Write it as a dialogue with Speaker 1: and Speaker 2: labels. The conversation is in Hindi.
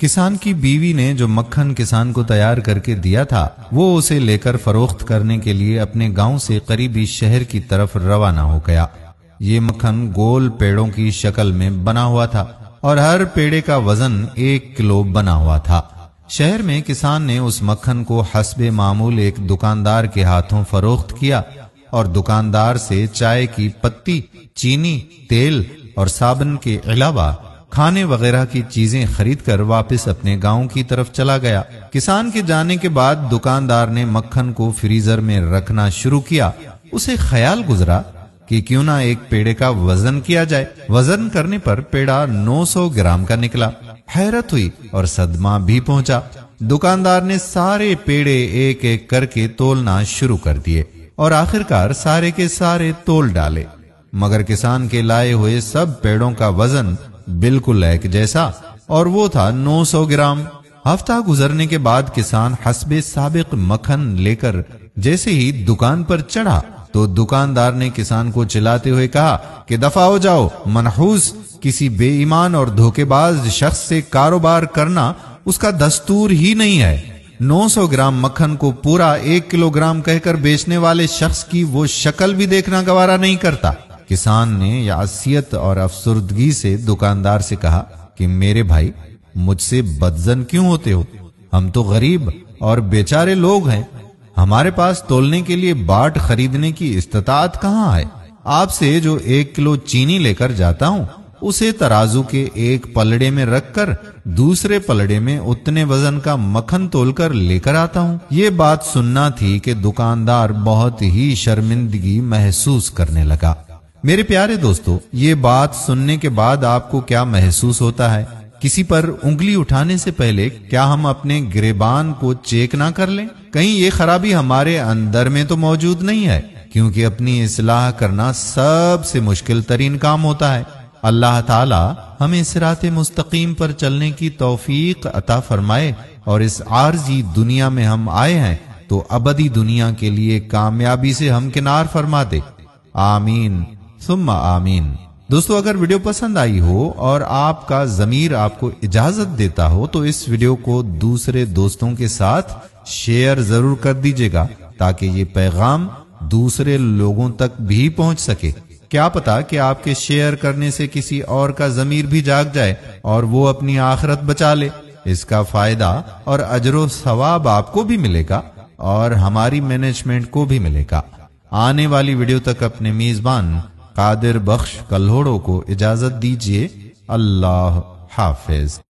Speaker 1: किसान की बीवी ने जो मक्खन किसान को तैयार करके दिया था वो उसे लेकर फरोख्त करने के लिए अपने गांव से करीबी शहर की तरफ रवाना हो गया ये मक्खन गोल पेड़ों की शक्ल में बना हुआ था और हर पेड़े का वजन एक किलो बना हुआ था शहर में किसान ने उस मक्खन को हसब मामूल एक दुकानदार के हाथों फरोख्त किया और दुकानदार से चाय की पत्ती चीनी तेल और साबन के अलावा खाने वगैरह की चीजें खरीदकर वापस अपने गांव की तरफ चला गया किसान के जाने के बाद दुकानदार ने मक्खन को फ्रीजर में रखना शुरू किया उसे ख्याल गुजरा कि क्यों ना एक पेड़े का वजन किया जाए वजन करने पर पेड़ा 900 ग्राम का निकला हैरत हुई और सदमा भी पहुंचा दुकानदार ने सारे पेड़े एक एक करके तोलना शुरू कर दिए और आखिरकार सारे के सारे तोल डाले मगर किसान के लाए हुए सब पेड़ों का वजन बिल्कुल एक जैसा और वो था 900 ग्राम हफ्ता गुजरने के बाद किसान हसबे सबक मक्खन लेकर जैसे ही दुकान पर चढ़ा तो दुकानदार ने किसान को चिल्लाते हुए कहा कि दफा हो जाओ मनहूस किसी बेईमान और धोखेबाज शख्स से कारोबार करना उसका दस्तूर ही नहीं है 900 ग्राम मक्खन को पूरा एक किलोग्राम कहकर बेचने वाले शख्स की वो शक्ल भी देखना गवारा नहीं करता किसान ने यासियत और अफसुर्दगी से दुकानदार से कहा कि मेरे भाई मुझसे बदजन क्यों होते हो हम तो गरीब और बेचारे लोग हैं हमारे पास तोलने के लिए बाट खरीदने की इस्तात कहाँ है आपसे जो एक किलो चीनी लेकर जाता हूँ उसे तराजू के एक पलड़े में रखकर दूसरे पलड़े में उतने वजन का तोल तोलकर लेकर आता हूँ ये बात सुनना थी कि दुकानदार बहुत ही शर्मिंदगी महसूस करने लगा मेरे प्यारे दोस्तों ये बात सुनने के बाद आपको क्या महसूस होता है किसी पर उंगली उठाने से पहले क्या हम अपने गिरबान को चेक ना कर लें कहीं ये खराबी हमारे अंदर में तो मौजूद नहीं है क्योंकि अपनी इसलाह करना सबसे मुश्किल तरीन काम होता है अल्लाह ताला हमें सिरात मुस्तकीम पर चलने की तौफीक अता फरमाए और इस आरजी दुनिया में हम आए हैं तो अबदी दुनिया के लिए कामयाबी से हम किनार फरमा दे आमीन सुम्मा आमीन दोस्तों अगर वीडियो पसंद आई हो और आपका जमीर आपको इजाजत देता हो तो इस वीडियो को दूसरे दोस्तों के साथ शेयर जरूर कर दीजिएगा ताकि ये पैगाम दूसरे लोगों तक भी पहुंच सके क्या पता कि आपके शेयर करने से किसी और का जमीर भी जाग जाए और वो अपनी आखरत बचा ले इसका फायदा और अजरो सवाब आपको भी मिलेगा और हमारी मैनेजमेंट को भी मिलेगा आने वाली वीडियो तक अपने मेजबान कादिर बख्श कल्होड़ों को इजाजत दीजिए अल्लाह हाफिज